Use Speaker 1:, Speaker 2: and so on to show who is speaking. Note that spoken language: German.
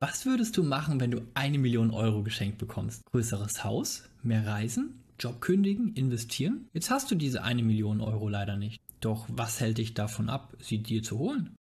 Speaker 1: Was würdest du machen, wenn du eine Million Euro geschenkt bekommst? Größeres Haus, mehr Reisen, Job kündigen, investieren? Jetzt hast du diese eine Million Euro leider nicht. Doch was hält dich davon ab, sie dir zu holen?